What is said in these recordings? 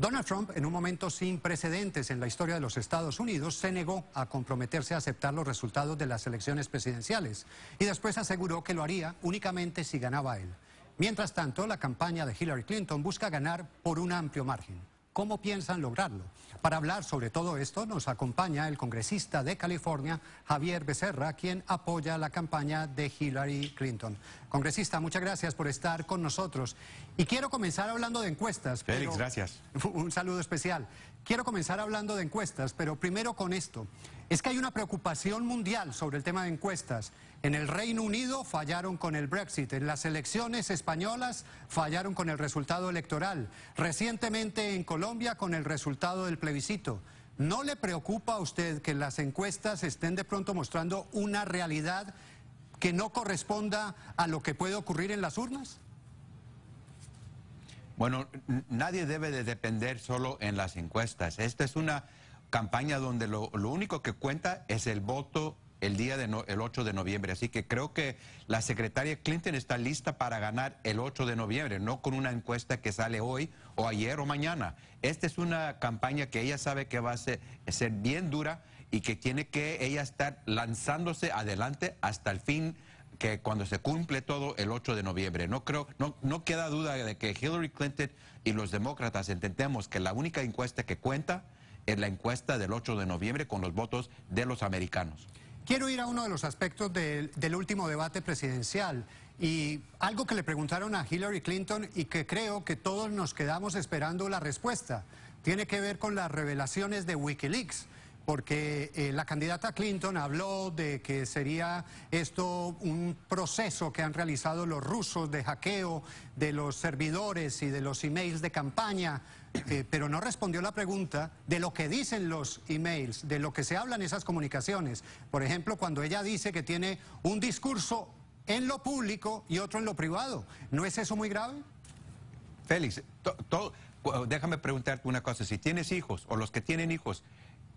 Donald Trump, en un momento sin precedentes en la historia de los Estados Unidos, se negó a comprometerse a aceptar los resultados de las elecciones presidenciales y después aseguró que lo haría únicamente si ganaba él. Mientras tanto, la campaña de Hillary Clinton busca ganar por un amplio margen. ¿Cómo piensan lograrlo? Para hablar sobre todo esto nos acompaña el congresista de California, Javier Becerra, quien apoya la campaña de Hillary Clinton. Congresista, muchas gracias por estar con nosotros. Y quiero comenzar hablando de encuestas. Félix, gracias. Un saludo especial. Quiero comenzar hablando de encuestas, pero primero con esto. Es que hay una preocupación mundial sobre el tema de encuestas. En el Reino Unido fallaron con el Brexit, en las elecciones españolas fallaron con el resultado electoral, recientemente en Colombia con el resultado del plebiscito. ¿No le preocupa a usted que las encuestas estén de pronto mostrando una realidad que no corresponda a lo que puede ocurrir en las urnas? Bueno, nadie debe de depender solo en las encuestas. Esta es una campaña donde lo, único que cuenta es el voto el día de 8 de noviembre. Así que creo que la secretaria Clinton está lista para ganar el 8 de noviembre, no con una encuesta que sale hoy o ayer o mañana. Esta es una campaña que ella sabe que va a ser, ser bien dura y que tiene que ella estar lanzándose adelante hasta el fin que cuando se cumple todo el 8 de noviembre. No, creo, no, queda duda de que Hillary Clinton y los demócratas entendemos que la única encuesta que cuenta es la encuesta del 8 de noviembre con los votos de los americanos. Quiero ir a uno de los aspectos del último debate presidencial y algo que le preguntaron a Hillary Clinton y que creo que todos nos quedamos esperando la respuesta. Tiene que ver con las revelaciones de Wikileaks porque eh, la candidata Clinton habló de que sería esto un proceso que han realizado los rusos de hackeo de los servidores y de los emails de campaña, eh, pero no respondió la pregunta de lo que dicen los emails, de lo que se hablan esas comunicaciones. Por ejemplo, cuando ella dice que tiene un discurso en lo público y otro en lo privado, ¿no es eso muy grave? Félix, déjame preguntarte una cosa, si tienes hijos o los que tienen hijos,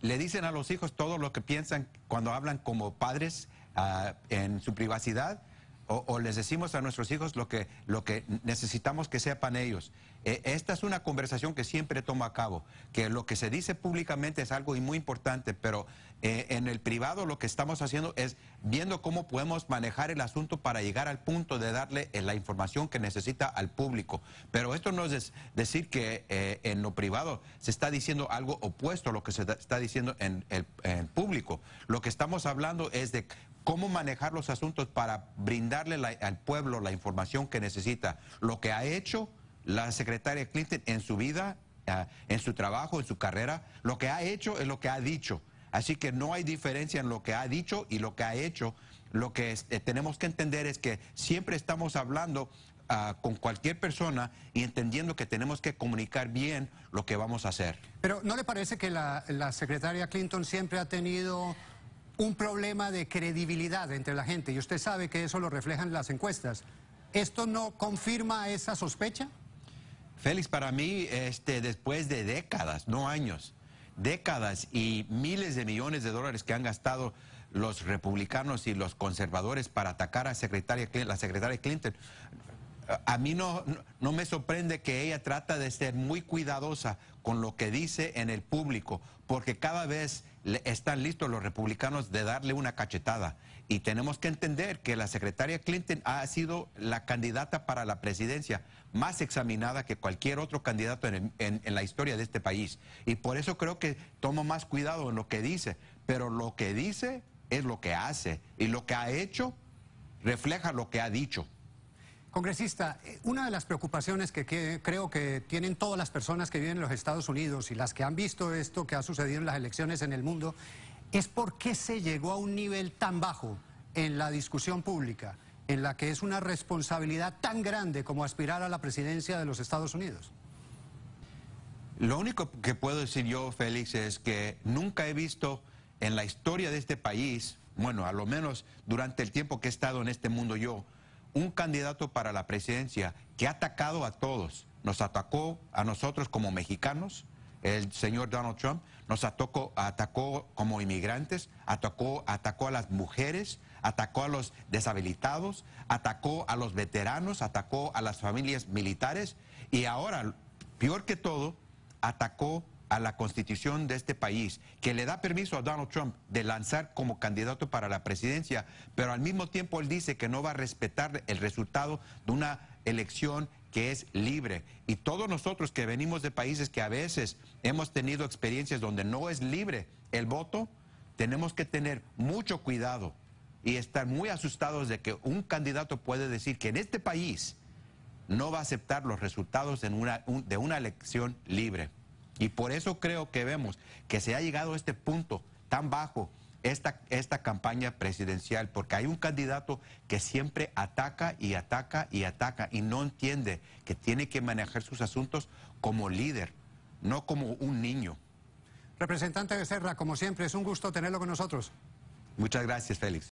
le dicen a los hijos todo lo que piensan cuando hablan como padres ah, en su privacidad o, o, les decimos a nuestros hijos lo que, lo que necesitamos que sepan ellos. Eh, esta es una conversación que siempre tomo a cabo, que lo que se dice públicamente es algo muy importante, pero eh, en el privado lo que estamos haciendo es viendo cómo podemos manejar el asunto para llegar al punto de darle eh, la información que necesita al público. Pero esto no es decir que en lo privado se está diciendo algo opuesto a lo que se está diciendo en el, público. Lo que estamos hablando es de cómo manejar los asuntos para brindarle al pueblo la información que necesita, lo que ha hecho la secretaria Clinton en su vida, ah, en su trabajo, en su carrera. Lo que ha hecho es lo que ha dicho. Así que no hay diferencia en lo que ha dicho y lo que ha hecho. Lo que eh, tenemos que entender es que siempre estamos hablando ah, con cualquier persona y entendiendo que tenemos que comunicar bien lo que vamos a hacer. Pero ¿no le parece que la, la secretaria Clinton siempre ha tenido un problema de credibilidad entre la gente? Y usted sabe que eso lo reflejan las encuestas. ¿Esto no confirma esa sospecha? Félix, para mí, este, después de décadas, no años, décadas y miles de millones de dólares que han gastado los republicanos y los conservadores para atacar a la secretaria Clinton, a mí no, no me sorprende que ella trata de ser muy cuidadosa con lo que dice en el público, porque cada vez están listos los republicanos de darle una cachetada. Y tenemos que entender que la secretaria Clinton ha sido la candidata para la presidencia más examinada que cualquier otro candidato en, la historia de este país. Y por eso creo que tomo más cuidado en lo que dice. Pero lo que dice es lo que hace. Y lo que ha hecho refleja lo que ha dicho. Congresista, eh, una de las preocupaciones que, creo que tienen todas las personas que viven en los Estados Unidos y las que han visto esto que ha sucedido en las elecciones en el mundo es por qué se llegó a un nivel tan bajo en la discusión pública, en la que es una responsabilidad tan grande como aspirar a la presidencia de los Estados Unidos. Lo único que puedo decir yo, Félix, es que nunca he visto en la historia de este país, bueno, a lo menos durante el tiempo que he estado en este mundo yo, un candidato para la presidencia que ha atacado a todos, nos atacó a nosotros como mexicanos, el señor Donald Trump, nos atacó, atacó como inmigrantes, atacó, atacó a las mujeres, atacó a los deshabilitados, atacó a los veteranos, atacó a las familias militares y ahora, peor que todo, atacó a la constitución de este país, que le da permiso a Donald Trump de lanzar como candidato para la presidencia, pero al mismo tiempo él dice que no va a respetar el resultado de una elección que es libre. Y todos nosotros que venimos de países que a veces hemos tenido experiencias donde no es libre el voto, tenemos que tener mucho cuidado y estar muy asustados de que un candidato puede decir que en este país no va a aceptar los resultados de una elección libre. Y por eso creo que vemos que se ha llegado a este punto tan bajo esta, esta campaña presidencial, porque hay un candidato que siempre ataca y ataca y ataca y no entiende que tiene que manejar sus asuntos como líder, no como un niño. Representante Serra como siempre, es un gusto tenerlo con nosotros. Muchas gracias, Félix.